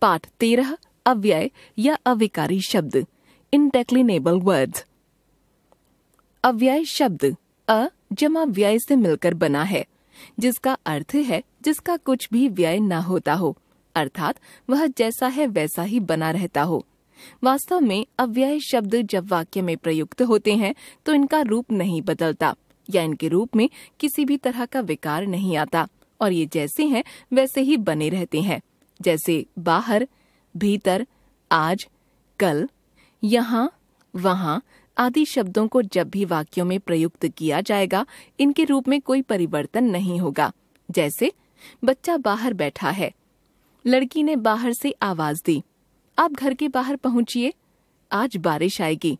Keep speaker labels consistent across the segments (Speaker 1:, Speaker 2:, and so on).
Speaker 1: पाठ तेरह अव्यय या अविकारी शब्द इनटेक्लिनेबल वर्ड अव्यय शब्द अ जमा व्यय से मिलकर बना है जिसका अर्थ है जिसका कुछ भी व्यय न होता हो अर्थात वह जैसा है वैसा ही बना रहता हो वास्तव में अव्यय शब्द जब वाक्य में प्रयुक्त होते हैं तो इनका रूप नहीं बदलता या इनके रूप में किसी भी तरह का विकार नहीं आता और ये जैसे हैं वैसे ही बने रहते हैं जैसे बाहर भीतर आज कल यहाँ वहाँ आदि शब्दों को जब भी वाक्यों में प्रयुक्त किया जाएगा इनके रूप में कोई परिवर्तन नहीं होगा जैसे बच्चा बाहर बैठा है लड़की ने बाहर से आवाज दी आप घर के बाहर पहुंचिए आज बारिश आएगी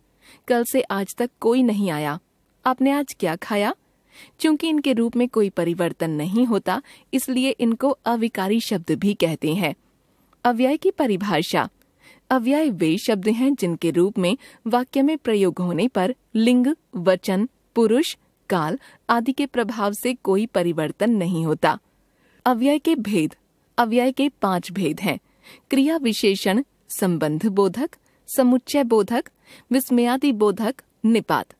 Speaker 1: कल से आज तक कोई नहीं आया आपने आज क्या खाया क्योंकि इनके रूप में कोई परिवर्तन नहीं होता इसलिए इनको अविकारी शब्द भी कहते हैं अव्यय की परिभाषा अव्यय वे शब्द हैं जिनके रूप में वाक्य में प्रयोग होने पर लिंग वचन पुरुष काल आदि के प्रभाव से कोई परिवर्तन नहीं होता अव्यय के भेद अव्यय के पांच भेद हैं क्रिया विशेषण संबंध बोधक समुच्चय बोधक विस्मयादि बोधक निपात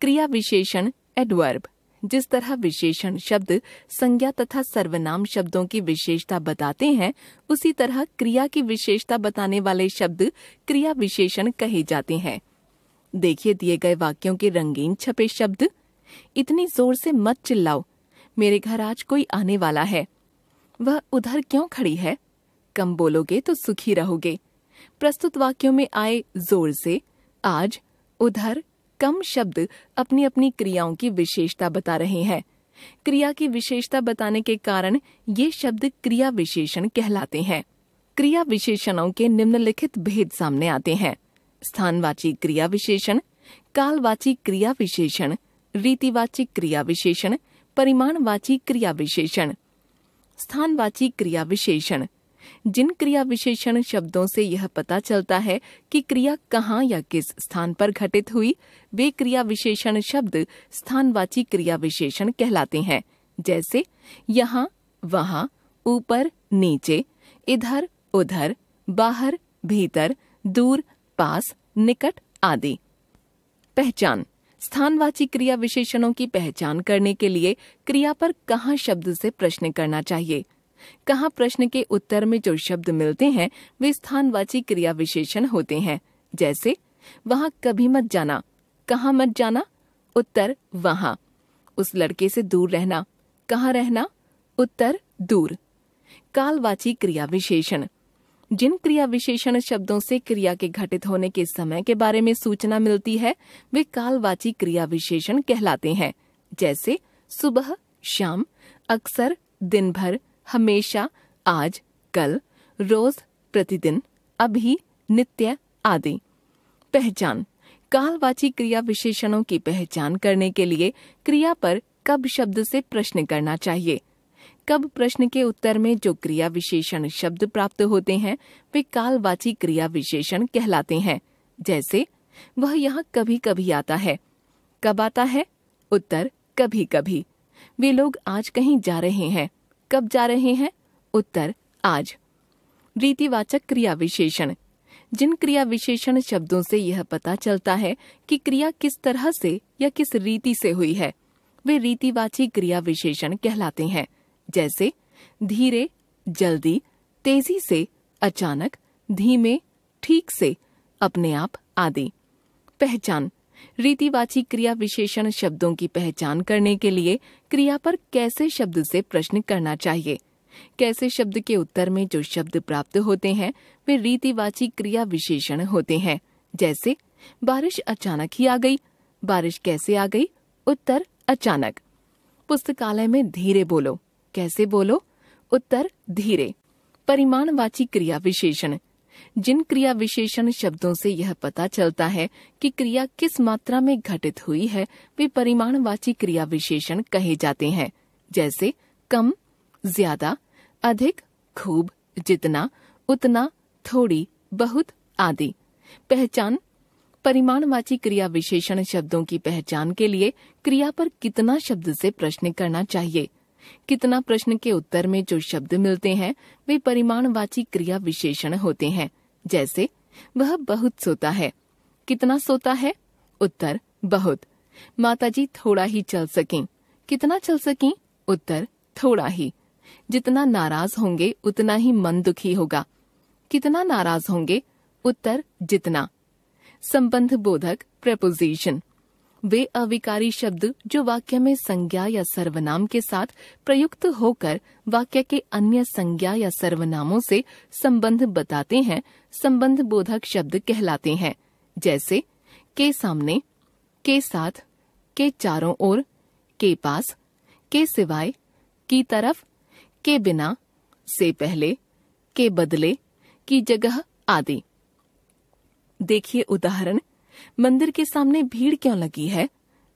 Speaker 1: क्रिया विशेषण एडवर्ब जिस तरह विशेषण शब्द संज्ञा तथा सर्वनाम शब्दों की विशेषता बताते हैं उसी तरह क्रिया की विशेषता बताने वाले शब्द क्रिया विशेषण कहे जाते हैं देखिए दिए गए वाक्यों के रंगीन छपे शब्द इतनी जोर से मत चिल्लाओ मेरे घर आज कोई आने वाला है वह उधर क्यों खड़ी है कम बोलोगे तो सुखी रहोगे प्रस्तुत वाक्यों में आए जोर से आज उधर कम शब्द अपनी अपनी क्रियाओं की विशेषता बता रहे हैं क्रिया की विशेषता बताने के कारण ये शब्द क्रिया विशेषण कहलाते हैं क्रिया विशेषणों के निम्नलिखित भेद सामने आते हैं स्थानवाची क्रिया विशेषण कालवाची क्रिया विशेषण रीतिवाची क्रिया विशेषण परिमाणवाची क्रिया विशेषण स्थानवाची क्रिया विशेषण जिन क्रिया विशेषण शब्दों से यह पता चलता है कि क्रिया कहाँ या किस स्थान पर घटित हुई वे क्रिया विशेषण शब्द स्थानवाची क्रिया विशेषण कहलाते हैं जैसे यहाँ वहाँ ऊपर नीचे इधर उधर बाहर भीतर दूर पास निकट आदि पहचान स्थानवाची क्रिया विशेषणों की पहचान करने के लिए क्रिया पर कहाँ शब्द से प्रश्न करना चाहिए कहा प्रश्न के उत्तर में जो शब्द मिलते हैं वे स्थानवाची क्रिया विशेषण होते हैं जैसे वहाँ कभी मत जाना कहाँ मत जाना उत्तर वहाँ उस लड़के से दूर रहना कहाँ रहना उत्तर दूर कालवाची क्रिया विशेषण जिन क्रिया विशेषण शब्दों से क्रिया के घटित होने के समय के बारे में सूचना मिलती है वे कालवाची क्रिया विशेषण कहलाते हैं जैसे सुबह शाम अक्सर दिन भर हमेशा आज कल रोज प्रतिदिन अभी नित्य आदि पहचान कालवाची क्रिया विशेषणों की पहचान करने के लिए क्रिया पर कब शब्द से प्रश्न करना चाहिए कब प्रश्न के उत्तर में जो क्रिया विशेषण शब्द प्राप्त होते हैं वे कालवाची क्रिया विशेषण कहलाते हैं जैसे वह यहाँ कभी कभी आता है कब आता है उत्तर कभी कभी वे लोग आज कहीं जा रहे हैं कब जा रहे हैं उत्तर आज रीतिवाचक क्रिया विशेषण जिन क्रिया विशेषण शब्दों से यह पता चलता है कि क्रिया किस तरह से या किस रीति से हुई है वे रीतिवाची क्रिया विशेषण कहलाते हैं जैसे धीरे जल्दी तेजी से अचानक धीमे ठीक से अपने आप आदि पहचान रीतिवाची क्रिया विशेषण शब्दों की पहचान करने के लिए क्रिया पर कैसे शब्द से प्रश्न करना चाहिए कैसे शब्द के उत्तर में जो शब्द प्राप्त होते हैं वे रीतिवाची क्रिया विशेषण होते हैं जैसे बारिश अचानक ही आ गई बारिश कैसे आ गई उत्तर अचानक पुस्तकालय में धीरे बोलो कैसे बोलो उत्तर धीरे परिमाणवाची क्रिया विशेषण जिन क्रिया विशेषण शब्दों से यह पता चलता है कि क्रिया किस मात्रा में घटित हुई है वे परिमाणवाची क्रिया विशेषण कहे जाते हैं जैसे कम ज्यादा अधिक खूब जितना उतना थोड़ी बहुत आदि पहचान परिमाणवाची क्रिया विशेषण शब्दों की पहचान के लिए क्रिया पर कितना शब्द से प्रश्न करना चाहिए कितना प्रश्न के उत्तर में जो शब्द मिलते हैं वे परिमाणवाची क्रिया विशेषण होते हैं जैसे वह बहुत सोता है कितना सोता है उत्तर बहुत माताजी थोड़ा ही चल सकें कितना चल सकें उत्तर थोड़ा ही जितना नाराज होंगे उतना ही मन दुखी होगा कितना नाराज होंगे उत्तर जितना संबंध बोधक प्रपोजिशन वे अविकारी शब्द जो वाक्य में संज्ञा या सर्वनाम के साथ प्रयुक्त होकर वाक्य के अन्य संज्ञा या सर्वनामों से संबंध बताते हैं संबंध बोधक शब्द कहलाते हैं जैसे के सामने के साथ के चारों ओर के पास के सिवाय की तरफ के बिना से पहले के बदले की जगह आदि देखिए उदाहरण मंदिर के सामने भीड़ क्यों लगी है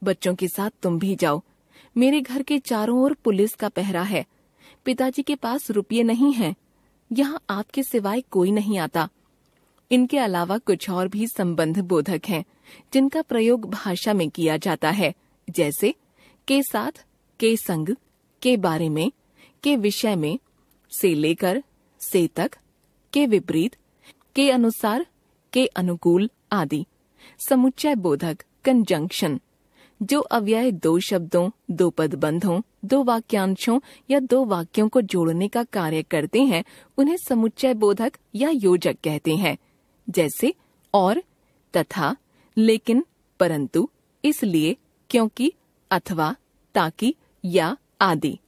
Speaker 1: बच्चों के साथ तुम भी जाओ मेरे घर के चारों ओर पुलिस का पहरा है पिताजी के पास रुपये नहीं हैं। यहाँ आपके सिवाय कोई नहीं आता इनके अलावा कुछ और भी संबंध बोधक हैं जिनका प्रयोग भाषा में किया जाता है जैसे के साथ के संग के बारे में के विषय में से लेकर से तक के विपरीत के अनुसार के अनुकूल आदि समुच्चय बोधक कंजंक्शन जो अव्यय दो शब्दों दो बंधों दो वाक्यांशों या दो वाक्यों को जोड़ने का कार्य करते हैं उन्हें समुच्चय बोधक या योजक कहते हैं जैसे और तथा लेकिन परंतु इसलिए क्योंकि अथवा ताकि या आदि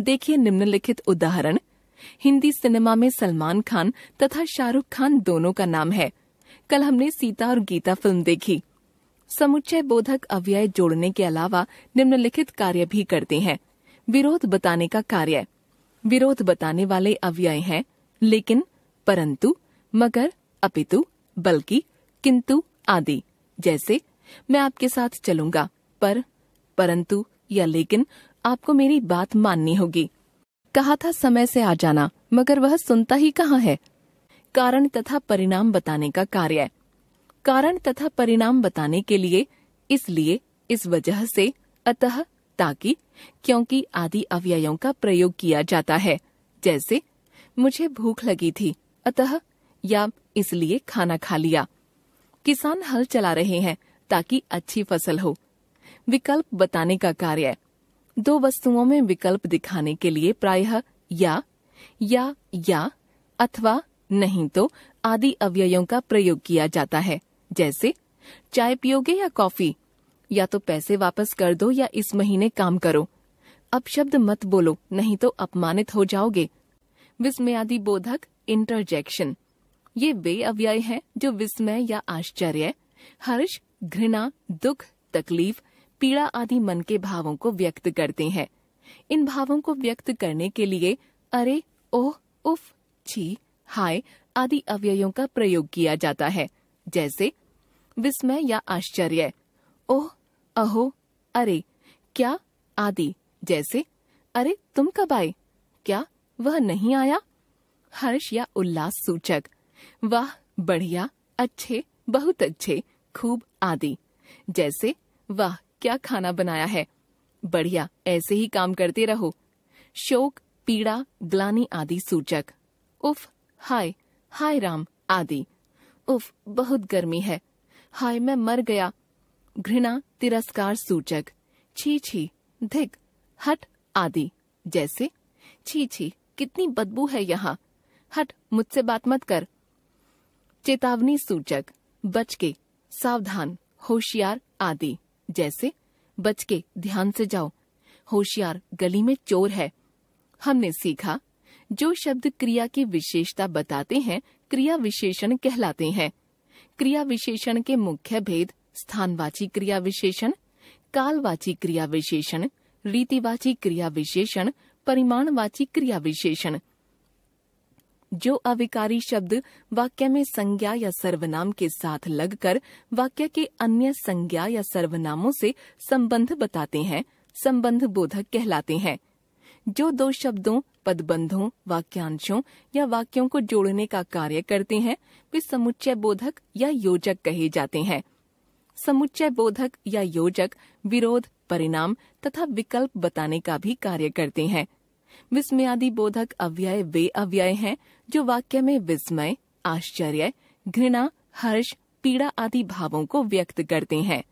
Speaker 1: देखिए निम्नलिखित उदाहरण हिंदी सिनेमा में सलमान खान तथा शाहरुख खान दोनों का नाम है कल हमने सीता और गीता फिल्म देखी समुच्चय बोधक अव्यय जोड़ने के अलावा निम्नलिखित कार्य भी करते हैं विरोध बताने का कार्य विरोध बताने वाले अव्यय हैं लेकिन परंतु मगर अपितु बल्कि किंतु आदि जैसे मैं आपके साथ चलूंगा पर परंतु या लेकिन आपको मेरी बात माननी होगी कहा था समय से आ जाना मगर वह सुनता ही कहाँ है कारण तथा परिणाम बताने का कार्य कारण तथा परिणाम बताने के लिए इसलिए इस वजह से अतः ताकि क्योंकि आदि अव्ययों का प्रयोग किया जाता है जैसे मुझे भूख लगी थी अतः या इसलिए खाना खा लिया किसान हल चला रहे हैं ताकि अच्छी फसल हो विकल्प बताने का कार्य दो वस्तुओं में विकल्प दिखाने के लिए प्रायः या या या अथवा नहीं तो आदि अव्ययों का प्रयोग किया जाता है जैसे चाय पियोगे या कॉफी या तो पैसे वापस कर दो या इस महीने काम करो अब शब्द मत बोलो नहीं तो अपमानित हो जाओगे विस्मयादि बोधक इंटरजेक्शन ये वे अव्यय हैं जो विस्मय या आश्चर्य हर्ष घृणा दुख तकलीफ पीड़ा आदि मन के भावों को व्यक्त करते हैं इन भावों को व्यक्त करने के लिए अरे ओह उफ छी हाय आदि अव्ययों का प्रयोग किया जाता है जैसे विस्मय या आश्चर्य ओह अहो अरे क्या आदि जैसे अरे तुम कब आए क्या वह नहीं आया हर्ष या उल्लास सूचक वाह बढ़िया अच्छे बहुत अच्छे खूब आदि जैसे वाह क्या खाना बनाया है बढ़िया ऐसे ही काम करते रहो शोक पीड़ा ग्लानी आदि सूचक उफ हाय हाय राम आदि उफ बहुत गर्मी है हाय मैं मर गया घृणा तिरस्कार सूचक छी छी धिक हट आदि जैसे छी छी कितनी बदबू है यहाँ हट मुझसे बात मत कर चेतावनी सूचक बचके सावधान होशियार आदि जैसे बचके ध्यान से जाओ होशियार गली में चोर है हमने सीखा जो शब्द क्रिया की विशेषता बताते हैं क्रिया विशेषण कहलाते हैं क्रिया विशेषण के मुख्य भेद स्थानवाची क्रिया विशेषण कालवाची क्रिया विशेषण रीतिवाची क्रिया विशेषण परिमाणवाची क्रिया विशेषण जो अविकारी शब्द वाक्य में संज्ञा या सर्वनाम के साथ लगकर वाक्य के अन्य संज्ञा या सर्वनामों से संबंध बताते हैं संबंध बोधक कहलाते हैं जो दो शब्दों पदबंधों वाक्यांशों या वाक्यों को जोड़ने का कार्य करते हैं वे समुच्चय बोधक या योजक कहे जाते हैं समुच्चय बोधक या योजक विरोध परिणाम तथा विकल्प बताने का भी कार्य करते हैं आदि बोधक अव्यय वे अव्यय हैं जो वाक्य में विस्मय आश्चर्य घृणा हर्ष पीड़ा आदि भावों को व्यक्त करते हैं